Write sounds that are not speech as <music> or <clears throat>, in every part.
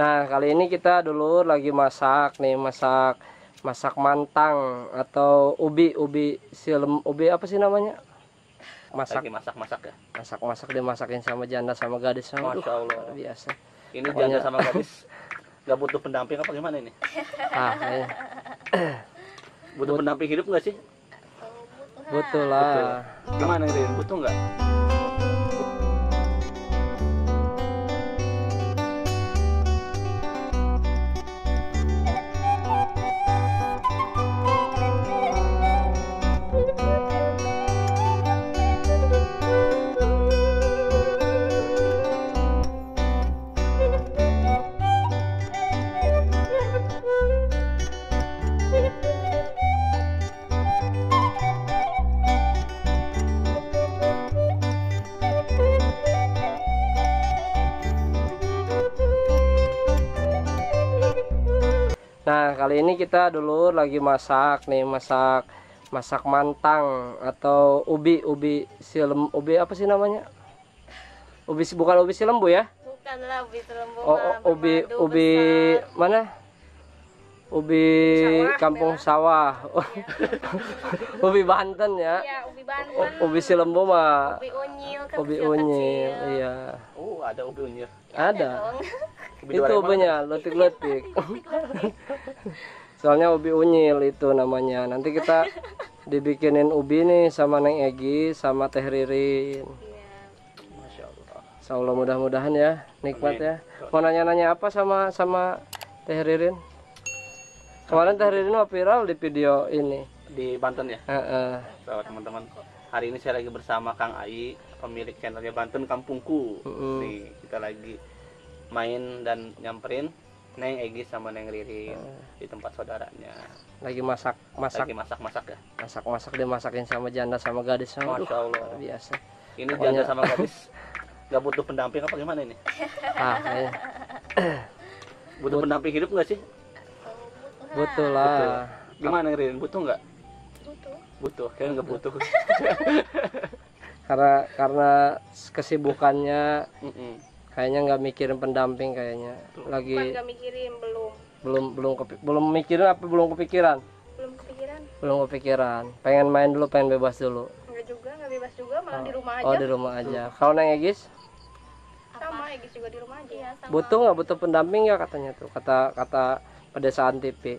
Nah kali ini kita dulu lagi masak nih masak masak mantang atau ubi ubi silem ubi apa sih namanya masak lagi masak masak ya masak masak dimasakin sama janda sama gadis sama Masya Allah. biasa ini Pokoknya... janda sama gadis nggak butuh pendamping apa gimana ini ah, iya. butuh But... pendamping hidup nggak sih butuh lah gimana ini butuh nggak kali ini kita dulu lagi masak nih, masak masak mantang atau ubi ubi silem ubi apa sih namanya? Ubi bukan ubi silembu ya? Bukan lah ubi silembu. Oh, oh ubi ubi mana? Ubi sawah, kampung bela. sawah. ya. <laughs> ubi Banten ya. Iya, ubi Banten. Oh, ubi silembu mah. Ubi unyil kan Ubi unyil, iya. uh ada ubi unyil. Ada. ada <laughs> itu banyak lotik-lotik <laughs> soalnya ubi unyil itu namanya nanti kita dibikinin ubi nih sama Neng Egi sama Teh Ririn Masya Allah Insya Allah mudah-mudahan ya nikmat ya mau nanya-nanya apa sama sama Teh Ririn kemarin Teh Ririn mau viral di video ini di Banten ya uh -uh. teman-teman hari ini saya lagi bersama Kang Ai pemilik channelnya Banten Kampungku uh nih kita lagi main dan nyamperin Neng Egi sama Neng Riri uh. di tempat saudaranya. Lagi masak, masak. Lagi masak, masak ya. Masak, masak dia masakin sama janda sama gadis sama. Masya Allah. Aduh, biasa. Ini Pokoknya... janda sama <laughs> gadis nggak butuh pendamping apa gimana ini? Ah, ya. <coughs> butuh But... pendamping hidup nggak sih? Butuh, butuh lah. Butuh. Gimana Neng ah. Riri? Butuh nggak? Butuh. Butuh. Kayaknya nggak butuh. <laughs> karena karena kesibukannya. Mm -mm kayaknya nggak mikirin pendamping kayaknya lagi gak mikirin belum belum belum kepi, belum mikirin apa belum kepikiran belum kepikiran belum kepikiran pengen main dulu pengen bebas dulu nggak juga nggak bebas juga malah oh. di rumah aja oh di rumah aja hmm. kalau neng Egis sama Egis juga di rumah aja ya, sama. butuh nggak butuh pendamping ya katanya tuh kata kata pedesaan TV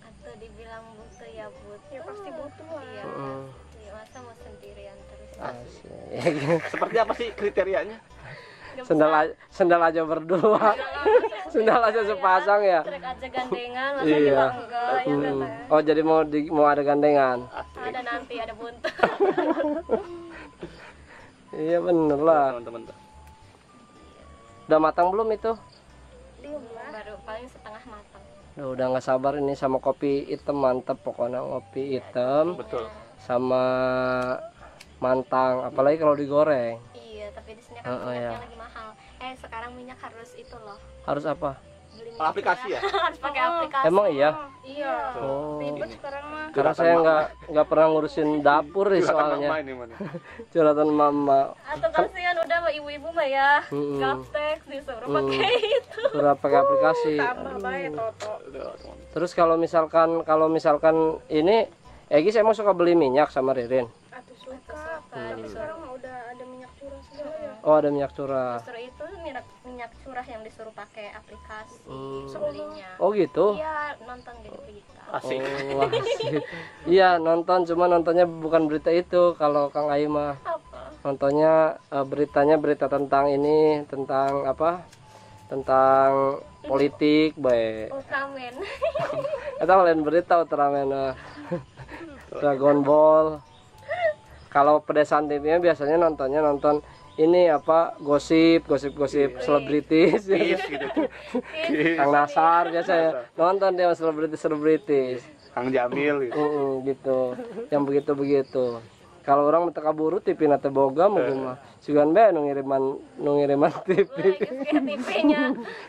atau dibilang butuh ya butuh ya pasti butuh lah ya, hmm. ya masa mau sendirian terus <laughs> seperti apa sih kriterianya sendal aja, sendal aja berdua sendal aja <laughs> ya kan? sepasang ya iya ya kan? hmm. oh jadi mau di, mau ada gandengan ada nanti ada buntut <laughs> iya bener lah udah matang belum itu baru paling setengah matang udah udah nggak sabar ini sama kopi hitam mantep pokoknya kopi hitam betul sama mantang apalagi kalau digoreng iya tapi di sini kan uh, uh, iya. lagi minyak harus itu loh harus apa beli aplikasi ya harus <laughs> pakai oh, aplikasi emang iya iya oh. ribet sekarang mah karena saya nggak nggak pernah ngurusin dapur nih soalnya <laughs> curhatan mama atau kasihan udah sama ibu-ibu mah ya hmm. gaptek disuruh hmm. pakai <laughs> itu suruh pakai aplikasi Uh, tambah baik ya, toto terus kalau misalkan kalau misalkan ini Egi saya mau suka beli minyak sama Ririn. Aduh suka. Hmm. Tapi sekarang udah ada minyak curah segala ya. Oh ada minyak curah. Terus banyak curah yang disuruh pakai aplikasi hmm. Oh gitu? Iya nonton jadi gitu berita. Asik. Oh, <laughs> asik. iya nonton, cuma nontonnya bukan berita itu. Kalau Kang Aima nontonnya eh, beritanya berita tentang ini tentang apa? Tentang politik, baik. Ultraman. Kita <laughs> lain berita Ultraman. Eh. <laughs> Dragon Ball. Kalau pedesan tv biasanya nontonnya nonton ini apa gosip gosip gosip selebritis gitu <laughs> Kang Nasar biasa ya nonton dia selebritis selebritis Kang Jamil gitu. Uh, gitu yang begitu begitu kalau orang tekaburu eh. tipi nate boga mungkin mah sugan be nungiriman nungiriman tipi. TV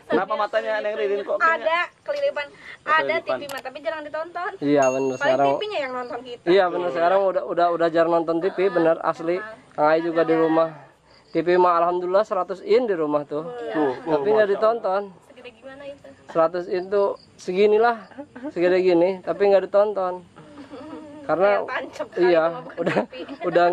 kenapa matanya ada kok ada kelilipan ada tipi mah tapi jarang ditonton iya benar sekarang TV-nya yang nonton kita iya benar sekarang udah udah udah jarang nonton tipi ah, bener asli Kang juga di rumah TV mah alhamdulillah 100 in di rumah tuh. Oh, iya. tuh oh, tapi nggak ditonton. Segede gimana itu? 100 in tuh seginilah, segede gini, tapi nggak ditonton. Karena iya, udah udah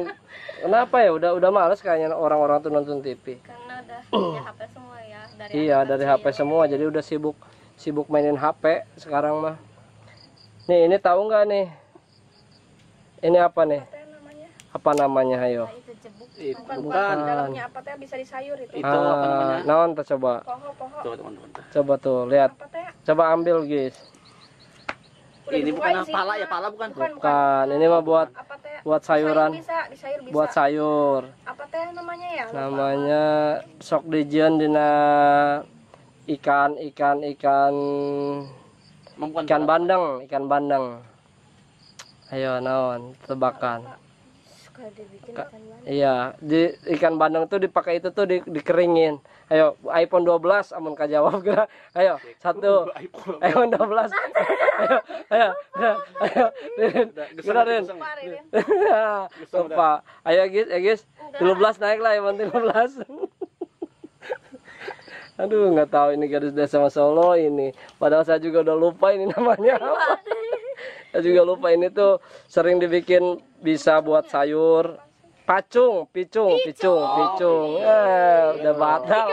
kenapa ya? Udah udah males kayaknya orang-orang tuh nonton TV. Karena udah <clears throat> punya HP semua ya dari Iya, dari HP semua jadi udah sibuk sibuk mainin HP sekarang mah. Nih, ini tahu nggak nih? Ini apa nih? Apa namanya? Apa namanya, ayo. Nah, itu iya, bukan, dalamnya apa teh bisa disayur itu itu apa ah, namanya naon coba poho, poho. teman -teman. coba tuh lihat coba ambil guys ini bukan pala ya pala bukan bukan, ini mah buat buat sayuran buat sayur apa teh namanya ya namanya sok dijen dina ikan ikan ikan ikan bandeng ikan bandeng ayo naon tebakan iya di ikan bandeng tuh dipakai itu tuh di, dikeringin ayo iPhone 12 amun jawab kira ayo satu iPhone 12 ayo ayo ayo kira den lupa ayo guys ya guys 12 naik lah iPhone 15 <laughs> aduh nggak tahu ini garis desa sama Solo ini padahal saya juga udah lupa ini namanya saya juga lupa ini tuh sering dibikin bisa buat sayur pacung picung picung picung oh, Eh, udah iya. batal.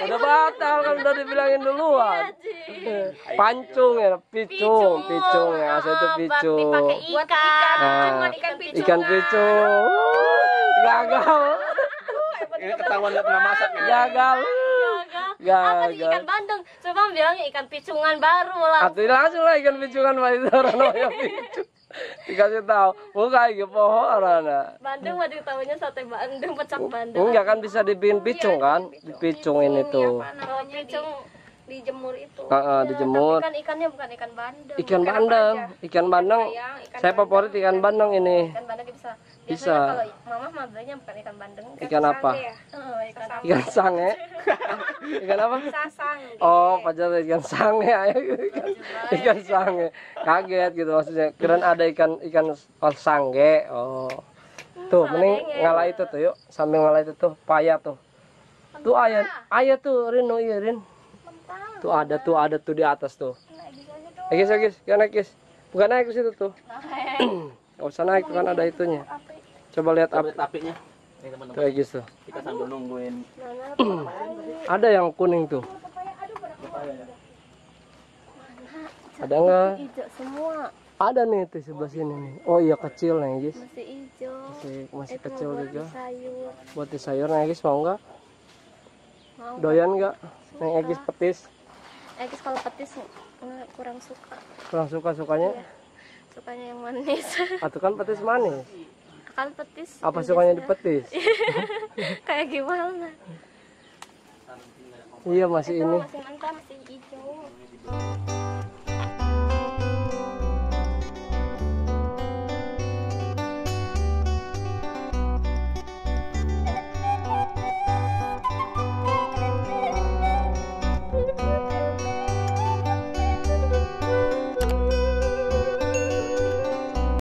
Udah batal kan udah dibilangin duluan. Iya, Pancung ya, picung, picung ya, asal itu ah, picung. Ah, ikan, picu picung. Gagal. Ini ketahuan nggak pernah masak Gagal gak, apa sih ikan bandeng cuma bilangnya ikan picungan baru lah atau langsung lah ikan picungan mah itu orang yang <laughs> picung dikasih tahu bukan gitu pohon orangnya. Bandung mah tahunya sate Bandung pecak Bandung enggak kan bisa dibikin iya, picung kan dipicungin iya, itu. tuh nah, picung dijemur itu. Uh, uh, ya, dijemur. Tapi kan ikannya bukan ikan bandeng. Ikan bandeng, ikan bandeng. Saya favorit ikan bandeng ini. Ikan bandeng bisa. Biasanya bisa. kalau mama madranya bukan ikan bandeng. Ikan, ikan apa? Ya? ikan, ikan sange. <laughs> ikan apa? Sasang. Oh, iya. pajar ikan sange. <laughs> ikan sange. Kaget gitu maksudnya. Keren ada ikan ikan sange. Oh. Hmm, tuh, mending ngalah itu tuh yuk, sambil ngalah itu tuh, payah tuh. Tuh ayah, ayah tuh Rin, oh iya Rin. Tuh ada tuh ada tuh di atas tuh. Naik guys, guys, gak naik guys. Bukan naik ke situ tuh. Gak usah naik, kan ada itunya. Coba lihat api. apinya. Nih, Tuh guys tuh. Kita sambil nungguin. <clears throat> ada yang kuning tuh. Ada nggak? Ada nih tuh sebelah sini nih. Oh iya kecil nih guys. Masih hijau. Masih, eh, kecil juga. Buat di sayur nih guys mau nggak? Doyan nggak? Neng Egis ya, petis. Ekis kalau petis kurang suka. Kurang suka sukanya? Iya. Sukanya yang manis. <laughs> Atau kan petis manis? Kan petis. Apa sukanya di ya. petis? <laughs> Kayak gimana? Iya masih Itu ini. Masih mentah, masih hijau.